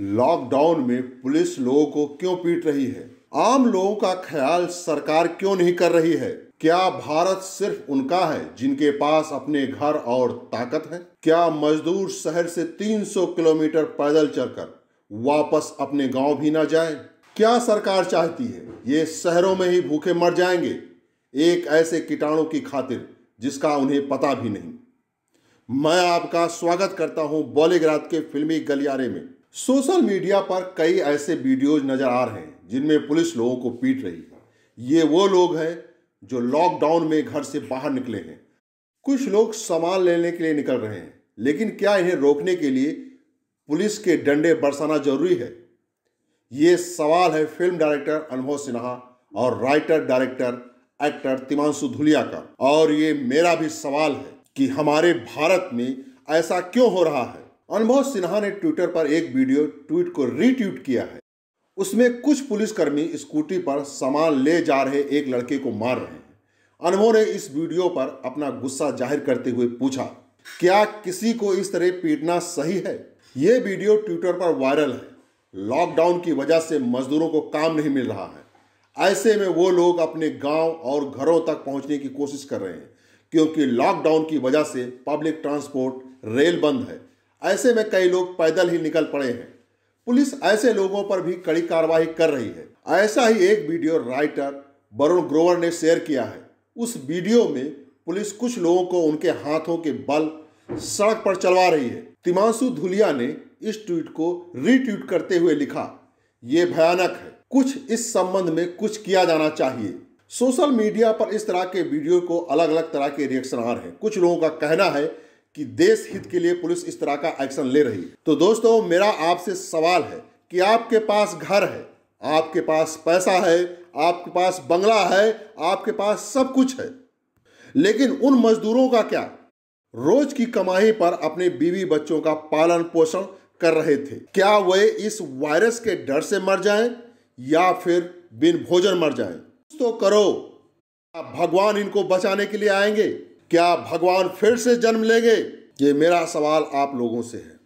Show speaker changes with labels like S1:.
S1: Lockdown में police लोगों को क्यों पीट रही है आम लोगों का ख्याल सरकार क्यों नहीं कर रही है क्या भारत सिर्फ उनका है जिनके पास अपने घर और ताकत है क्या मजदूर शहर से 300 किलोमीटर पैदल चलकर वापस अपने गांव भी ना जाए क्या सरकार चाहती है ये शहरों में ही भूखे मर जाएंगे एक ऐसे कीटाणु की खातिर जिसका उन्हें पता भी नहीं मैं आपका स्वागत करता हूं बॉलीग्राज के फिल्मी गलियारे में सोशल मीडिया पर कई ऐसे वीडियोज नज़र आ रहे हैं जिनमें पुलिस लोगों को पीट रही है ये वो लोग हैं जो लॉकडाउन में घर से बाहर निकले हैं कुछ लोग सामान लेने के लिए निकल रहे हैं लेकिन क्या इन्हें रोकने के लिए पुलिस के डंडे बरसाना जरूरी है ये सवाल है फिल्म डायरेक्टर अनुभव सिन्हा और writer director actor Tigmanshu Dhulia का और ये मेरा भी सवाल है कि हमारे भारत में ऐसा क्यों हो रहा है अनुभव सिन्हा ने ट्विटर पर एक वीडियो ट्वीट को रीट्वीट किया है उसमें कुछ पुलिसकर्मी स्कूटी पर सामान ले जा रहे एक लड़के को मार रहे हैं अनुभव ने इस वीडियो पर अपना गुस्सा जाहिर करते हुए पूछा क्या किसी को इस तरह पीटना सही है ये वीडियो ट्विटर पर वायरल है लॉकडाउन की वजह से मजदूरों को काम नहीं मिल रहा है ऐसे में वो लोग अपने गांव और घरों तक पहुंचने की कोशिश कर रहे हैं क्योंकि लॉकडाउन की वजह से पब्लिक ट्रांसपोर्ट रेल बंद है ऐसे में कई लोग पैदल ही निकल पड़े हैं पुलिस ऐसे लोगों पर भी कड़ी कार्रवाई कर रही है ऐसा ही एक वीडियो राइटर वरुण ग्रोवर ने शेयर किया है उस वीडियो में पुलिस कुछ लोगों को उनके हाथों के बल सड़क पर चलवा रही है तिमांशु धुलिया ने इस ट्वीट को रीट्वीट करते हुए लिखा ये भयानक है कुछ इस संबंध में कुछ किया जाना चाहिए सोशल मीडिया पर इस तरह के वीडियो को अलग अलग तरह के रिएक्शन आ रहे हैं कुछ लोगों का कहना है कि देश हित के लिए पुलिस इस तरह का एक्शन ले रही तो दोस्तों मेरा आपसे सवाल है कि आपके पास घर है आपके पास पैसा है आपके पास बंगला है आपके पास सब कुछ है लेकिन उन मजदूरों का क्या रोज की कमाई पर अपने बीवी बच्चों का पालन पोषण कर रहे थे क्या वे इस वायरस के डर से मर जाएं या फिर बिन भोजन मर जाएं? तो करो भगवान इनको बचाने के लिए आएंगे क्या भगवान फिर से जन्म लेंगे ये मेरा सवाल आप लोगों से है